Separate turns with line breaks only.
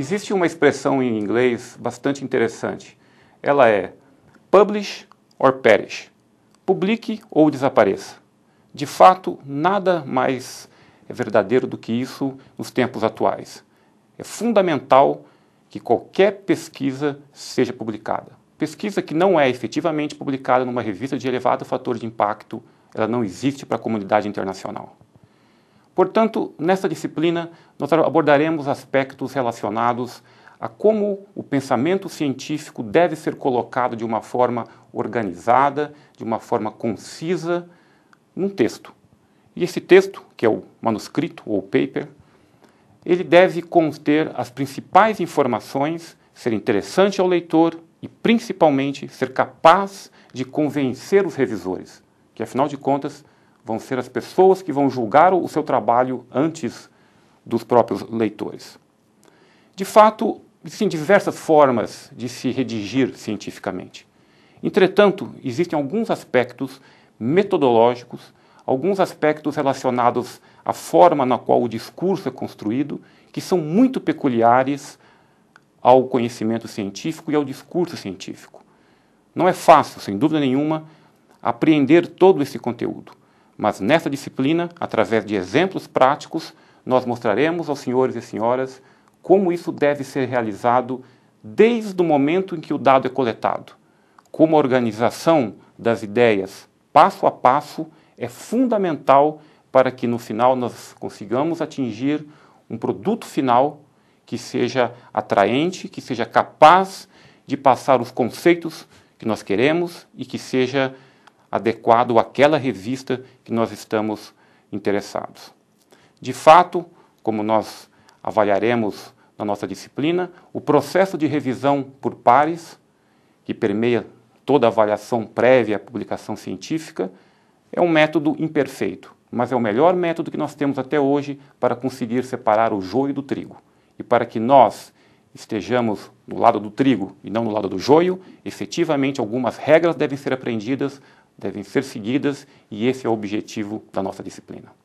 Existe uma expressão em inglês bastante interessante. Ela é publish or perish. Publique ou desapareça. De fato, nada mais é verdadeiro do que isso nos tempos atuais. É fundamental que qualquer pesquisa seja publicada. Pesquisa que não é efetivamente publicada numa revista de elevado fator de impacto, ela não existe para a comunidade internacional. Portanto, nesta disciplina, nós abordaremos aspectos relacionados a como o pensamento científico deve ser colocado de uma forma organizada, de uma forma concisa, num texto. E esse texto, que é o manuscrito ou paper, ele deve conter as principais informações, ser interessante ao leitor e, principalmente, ser capaz de convencer os revisores, que, afinal de contas, vão ser as pessoas que vão julgar o seu trabalho antes dos próprios leitores. De fato, existem diversas formas de se redigir cientificamente. Entretanto, existem alguns aspectos metodológicos, alguns aspectos relacionados à forma na qual o discurso é construído, que são muito peculiares ao conhecimento científico e ao discurso científico. Não é fácil, sem dúvida nenhuma, apreender todo esse conteúdo. Mas nessa disciplina, através de exemplos práticos, nós mostraremos aos senhores e senhoras como isso deve ser realizado desde o momento em que o dado é coletado. Como a organização das ideias passo a passo é fundamental para que no final nós consigamos atingir um produto final que seja atraente, que seja capaz de passar os conceitos que nós queremos e que seja adequado àquela revista que nós estamos interessados. De fato, como nós avaliaremos na nossa disciplina, o processo de revisão por pares, que permeia toda a avaliação prévia à publicação científica, é um método imperfeito, mas é o melhor método que nós temos até hoje para conseguir separar o joio do trigo. E para que nós estejamos no lado do trigo e não no lado do joio, efetivamente algumas regras devem ser aprendidas devem ser seguidas e esse é o objetivo da nossa disciplina.